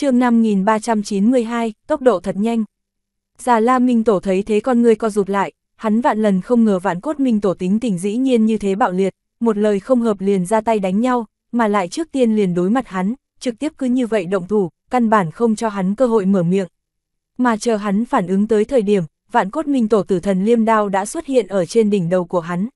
chương 5392, tốc độ thật nhanh. Già la minh tổ thấy thế con người co rụt lại, hắn vạn lần không ngờ vạn cốt minh tổ tính tình dĩ nhiên như thế bạo liệt, một lời không hợp liền ra tay đánh nhau, mà lại trước tiên liền đối mặt hắn, trực tiếp cứ như vậy động thủ, căn bản không cho hắn cơ hội mở miệng. Mà chờ hắn phản ứng tới thời điểm, vạn cốt minh tổ tử thần liêm đao đã xuất hiện ở trên đỉnh đầu của hắn.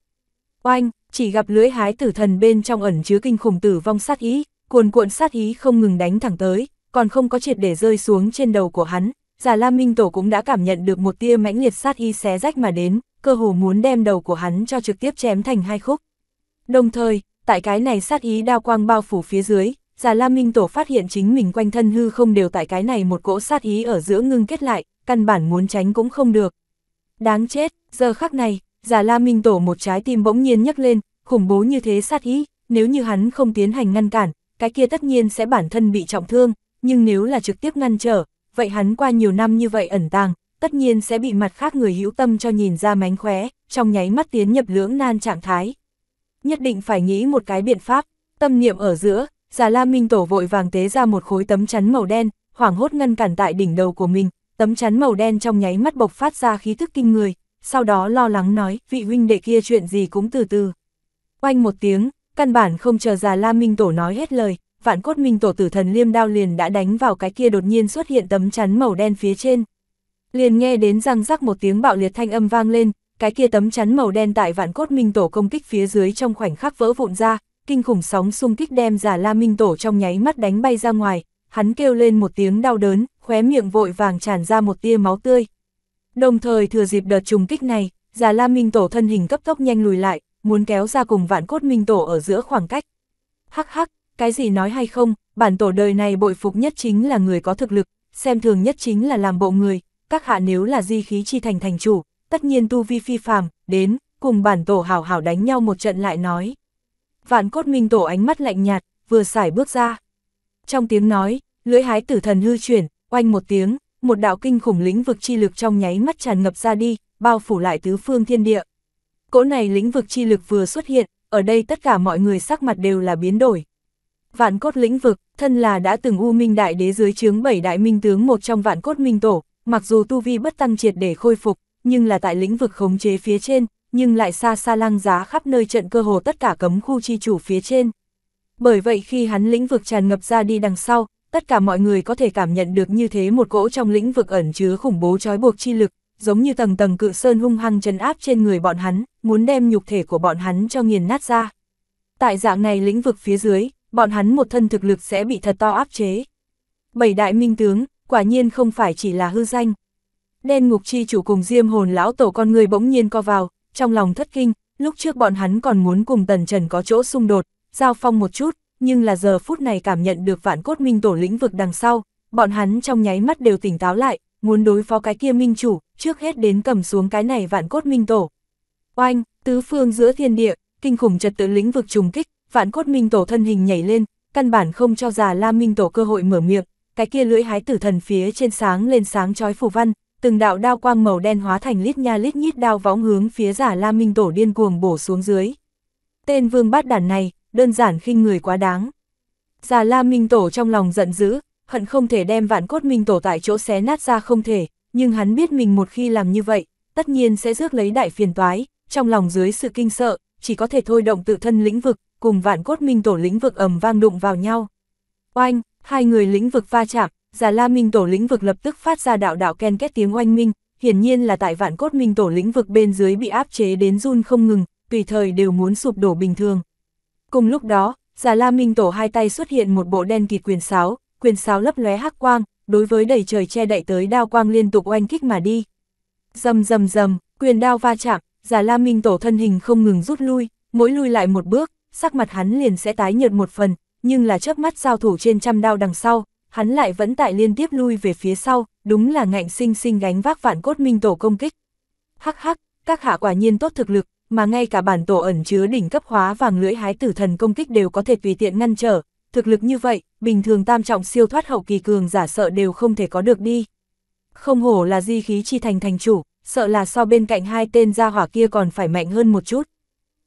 Oanh, chỉ gặp lưỡi hái tử thần bên trong ẩn chứa kinh khủng tử vong sát ý, cuồn cuộn sát ý không ngừng đánh thẳng tới, còn không có triệt để rơi xuống trên đầu của hắn, giả la minh tổ cũng đã cảm nhận được một tia mãnh liệt sát y xé rách mà đến, cơ hồ muốn đem đầu của hắn cho trực tiếp chém thành hai khúc. Đồng thời, tại cái này sát ý đao quang bao phủ phía dưới, giả la minh tổ phát hiện chính mình quanh thân hư không đều tại cái này một cỗ sát ý ở giữa ngưng kết lại, căn bản muốn tránh cũng không được. Đáng chết, giờ khắc này, giả la minh tổ một trái tim bỗng nhiên nhấc lên, khủng bố như thế sát ý, nếu như hắn không tiến hành ngăn cản, cái kia tất nhiên sẽ bản thân bị trọng thương, nhưng nếu là trực tiếp ngăn trở, vậy hắn qua nhiều năm như vậy ẩn tàng, tất nhiên sẽ bị mặt khác người hữu tâm cho nhìn ra mánh khóe, trong nháy mắt tiến nhập lưỡng nan trạng thái. Nhất định phải nghĩ một cái biện pháp, tâm niệm ở giữa, Già La Minh Tổ vội vàng tế ra một khối tấm chắn màu đen, hoảng hốt ngăn cản tại đỉnh đầu của mình, tấm chắn màu đen trong nháy mắt bộc phát ra khí thức kinh người, sau đó lo lắng nói, vị huynh đệ kia chuyện gì cũng từ từ. Oanh một tiếng, căn bản không chờ Già La Minh Tổ nói hết lời, vạn cốt minh tổ tử thần liêm đao liền đã đánh vào cái kia đột nhiên xuất hiện tấm chắn màu đen phía trên. Liền nghe đến răng rắc một tiếng bạo liệt thanh âm vang lên, cái kia tấm chắn màu đen tại vạn cốt minh tổ công kích phía dưới trong khoảnh khắc vỡ vụn ra, kinh khủng sóng xung kích đem giả la minh tổ trong nháy mắt đánh bay ra ngoài, hắn kêu lên một tiếng đau đớn, khóe miệng vội vàng tràn ra một tia máu tươi. Đồng thời thừa dịp đợt trùng kích này, giả la minh tổ thân hình cấp tốc nhanh lùi lại, muốn kéo ra cùng vạn cốt minh tổ ở giữa khoảng cách. Hắc hắc, cái gì nói hay không, bản tổ đời này bội phục nhất chính là người có thực lực, xem thường nhất chính là làm bộ người, các hạ nếu là di khí chi thành thành chủ, tất nhiên tu vi phi phàm, đến, cùng bản tổ hảo hảo đánh nhau một trận lại nói. Vạn cốt minh tổ ánh mắt lạnh nhạt, vừa xải bước ra. Trong tiếng nói, lưỡi hái tử thần hư chuyển, oanh một tiếng, một đạo kinh khủng lĩnh vực chi lực trong nháy mắt tràn ngập ra đi, bao phủ lại tứ phương thiên địa. Cỗ này lĩnh vực chi lực vừa xuất hiện, ở đây tất cả mọi người sắc mặt đều là biến đổi vạn cốt lĩnh vực, thân là đã từng U Minh Đại Đế dưới chướng bảy đại minh tướng một trong vạn cốt minh tổ, mặc dù tu vi bất tăng triệt để khôi phục, nhưng là tại lĩnh vực khống chế phía trên, nhưng lại xa xa lang giá khắp nơi trận cơ hồ tất cả cấm khu chi chủ phía trên. Bởi vậy khi hắn lĩnh vực tràn ngập ra đi đằng sau, tất cả mọi người có thể cảm nhận được như thế một cỗ trong lĩnh vực ẩn chứa khủng bố trói buộc chi lực, giống như tầng tầng cự sơn hung hăng trấn áp trên người bọn hắn, muốn đem nhục thể của bọn hắn cho nghiền nát ra. Tại dạng này lĩnh vực phía dưới, bọn hắn một thân thực lực sẽ bị thật to áp chế. Bảy đại minh tướng, quả nhiên không phải chỉ là hư danh. Đen ngục chi chủ cùng diêm hồn lão tổ con người bỗng nhiên co vào, trong lòng thất kinh, lúc trước bọn hắn còn muốn cùng tần trần có chỗ xung đột, giao phong một chút, nhưng là giờ phút này cảm nhận được vạn cốt minh tổ lĩnh vực đằng sau, bọn hắn trong nháy mắt đều tỉnh táo lại, muốn đối phó cái kia minh chủ, trước hết đến cầm xuống cái này vạn cốt minh tổ. Oanh, tứ phương giữa thiên địa, kinh khủng trật tự lĩnh vực trùng kích, vạn cốt minh tổ thân hình nhảy lên, căn bản không cho già la minh tổ cơ hội mở miệng, cái kia lưỡi hái tử thần phía trên sáng lên sáng chói phủ văn, từng đạo đao quang màu đen hóa thành lít nha lít nhít đao võng hướng phía giả la minh tổ điên cuồng bổ xuống dưới. Tên vương bát đản này, đơn giản khinh người quá đáng. Giả la minh tổ trong lòng giận dữ, hận không thể đem vạn cốt minh tổ tại chỗ xé nát ra không thể, nhưng hắn biết mình một khi làm như vậy, tất nhiên sẽ rước lấy đại phiền toái, trong lòng dưới sự kinh sợ, chỉ có thể thôi động tự thân lĩnh vực, cùng vạn cốt minh tổ lĩnh vực ầm vang đụng vào nhau. Oanh, hai người lĩnh vực va chạm, Già La Minh tổ lĩnh vực lập tức phát ra đạo đạo ken kết tiếng oanh minh, hiển nhiên là tại vạn cốt minh tổ lĩnh vực bên dưới bị áp chế đến run không ngừng, tùy thời đều muốn sụp đổ bình thường. Cùng lúc đó, Già La Minh tổ hai tay xuất hiện một bộ đen kịt quyền sáo, quyền sáo lấp lóe hắc quang, đối với đầy trời che đậy tới đao quang liên tục oanh kích mà đi. Rầm rầm rầm, quyền đao va chạm, Già La Minh tổ thân hình không ngừng rút lui, mỗi lui lại một bước, sắc mặt hắn liền sẽ tái nhợt một phần, nhưng là chớp mắt giao thủ trên trăm đao đằng sau, hắn lại vẫn tại liên tiếp lui về phía sau, đúng là ngạnh sinh sinh gánh vác vạn cốt minh tổ công kích. Hắc hắc, các hạ quả nhiên tốt thực lực, mà ngay cả bản tổ ẩn chứa đỉnh cấp hóa vàng lưỡi hái tử thần công kích đều có thể tùy tiện ngăn trở, thực lực như vậy, bình thường tam trọng siêu thoát hậu kỳ cường giả sợ đều không thể có được đi. Không hổ là di khí chi thành thành chủ, sợ là so bên cạnh hai tên gia hỏa kia còn phải mạnh hơn một chút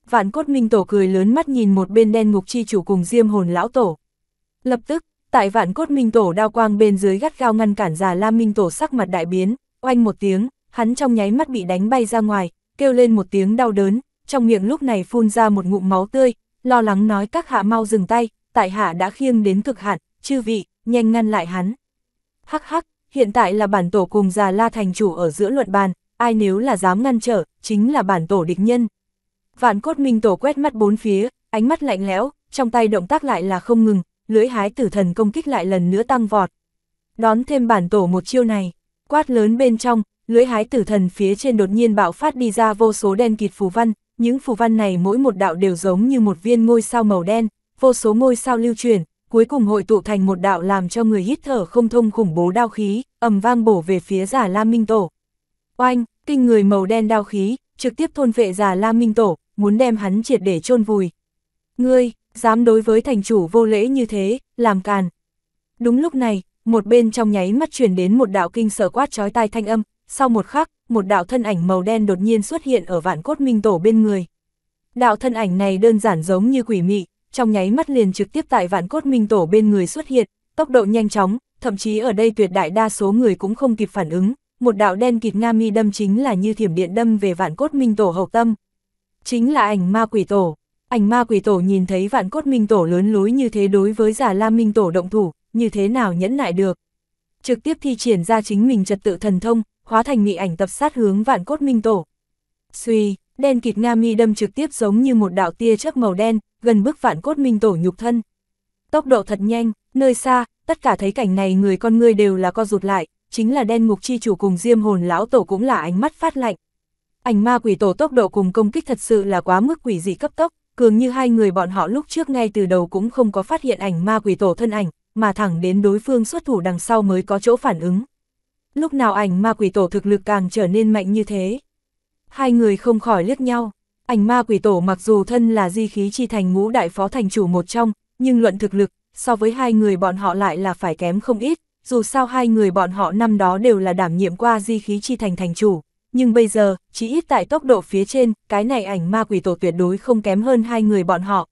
vạn cốt minh tổ cười lớn mắt nhìn một bên đen ngục chi chủ cùng diêm hồn lão tổ. Lập tức, tại vạn cốt minh tổ đao quang bên dưới gắt gao ngăn cản già la minh tổ sắc mặt đại biến, oanh một tiếng, hắn trong nháy mắt bị đánh bay ra ngoài, kêu lên một tiếng đau đớn, trong miệng lúc này phun ra một ngụm máu tươi, lo lắng nói các hạ mau dừng tay, tại hạ đã khiêng đến cực hạn, chư vị, nhanh ngăn lại hắn. Hắc hắc, hiện tại là bản tổ cùng già la thành chủ ở giữa luận bàn, ai nếu là dám ngăn trở, chính là bản tổ địch nhân. Vạn cốt minh tổ quét mắt bốn phía, ánh mắt lạnh lẽo, trong tay động tác lại là không ngừng, lưỡi hái tử thần công kích lại lần nữa tăng vọt. Đón thêm bản tổ một chiêu này, quát lớn bên trong, lưỡi hái tử thần phía trên đột nhiên bạo phát đi ra vô số đen kịt phù văn, những phù văn này mỗi một đạo đều giống như một viên ngôi sao màu đen, vô số ngôi sao lưu truyền, cuối cùng hội tụ thành một đạo làm cho người hít thở không thông khủng bố đao khí, ầm vang bổ về phía giả La Minh Tổ. Oanh, kinh người màu đen đao khí, trực tiếp thôn vệ giả La Minh Tổ, muốn đem hắn triệt để chôn vùi. Ngươi, dám đối với thành chủ vô lễ như thế, làm càn. Đúng lúc này, một bên trong nháy mắt chuyển đến một đạo kinh sở quát trói tai thanh âm, sau một khắc, một đạo thân ảnh màu đen đột nhiên xuất hiện ở vạn cốt minh tổ bên người. Đạo thân ảnh này đơn giản giống như quỷ mị, trong nháy mắt liền trực tiếp tại vạn cốt minh tổ bên người xuất hiện, tốc độ nhanh chóng, thậm chí ở đây tuyệt đại đa số người cũng không kịp phản ứng, một đạo đen kịt nga mi đâm chính là như thiểm điện đâm về vạn cốt minh tổ hậu tâm, chính là ảnh ma quỷ tổ. Ảnh ma quỷ tổ nhìn thấy vạn cốt minh tổ lớn lối như thế đối với giả lam minh tổ động thủ, như thế nào nhẫn nại được. Trực tiếp thi triển ra chính mình trật tự thần thông, hóa thành mị ảnh tập sát hướng vạn cốt minh tổ. Suy, đen kịt Nga mi đâm trực tiếp giống như một đạo tia chớp màu đen, gần bức vạn cốt minh tổ nhục thân. Tốc độ thật nhanh, nơi xa, tất cả thấy cảnh này người con người đều là co rụt lại, chính là đen ngục chi chủ cùng diêm hồn lão tổ cũng là ánh mắt phát lạnh, Ảnh ma quỷ tổ tốc độ cùng công kích thật sự là quá mức quỷ dị cấp tốc, cường như hai người bọn họ lúc trước ngay từ đầu cũng không có phát hiện ảnh ma quỷ tổ thân ảnh, mà thẳng đến đối phương xuất thủ đằng sau mới có chỗ phản ứng. Lúc nào ảnh ma quỷ tổ thực lực càng trở nên mạnh như thế. Hai người không khỏi liếc nhau, ảnh ma quỷ tổ mặc dù thân là di khí chi thành ngũ đại phó thành chủ một trong, nhưng luận thực lực, so với hai người bọn họ lại là phải kém không ít, dù sao hai người bọn họ năm đó đều là đảm nhiệm qua di khí chi thành thành chủ, nhưng bây giờ, chỉ ít tại tốc độ phía trên, cái này ảnh ma quỷ tổ tuyệt đối không kém hơn hai người bọn họ,